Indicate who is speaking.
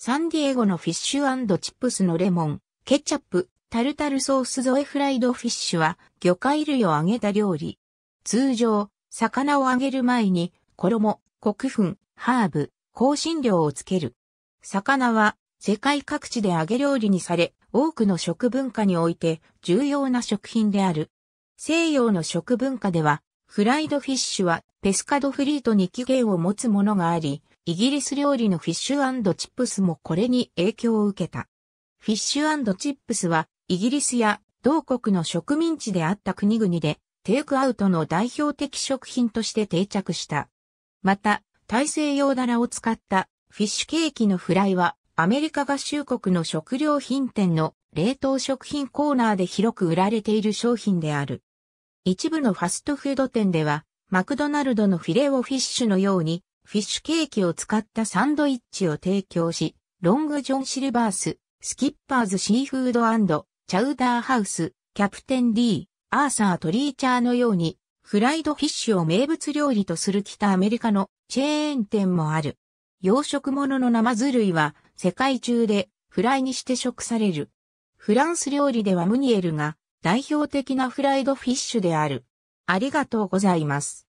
Speaker 1: サンディエゴのフィッシュチップスのレモン、ケチャップ、タルタルソース添えフライドフィッシュは魚介類を揚げた料理。通常、魚を揚げる前に衣、黒粉、ハーブ、香辛料をつける。魚は世界各地で揚げ料理にされ、多くの食文化において重要な食品である。西洋の食文化では、フライドフィッシュはペスカドフリートに起源を持つものがあり、イギリス料理のフィッシュチップスもこれに影響を受けた。フィッシュチップスは、イギリスや同国の植民地であった国々で、テイクアウトの代表的食品として定着した。また、大西洋ラを使ったフィッシュケーキのフライは、アメリカ合衆国の食料品店の冷凍食品コーナーで広く売られている商品である。一部のファストフード店では、マクドナルドのフィレオフィッシュのように、フィッシュケーキを使ったサンドイッチを提供し、ロングジョンシルバース、スキッパーズシーフードチャウダーハウス、キャプテン D、アーサートリーチャーのように、フライドフィッシュを名物料理とする北アメリカのチェーン店もある。養殖物の生ずズ類は世界中でフライにして食される。フランス料理ではムニエルが代表的なフライドフィッシュである。ありがとうございます。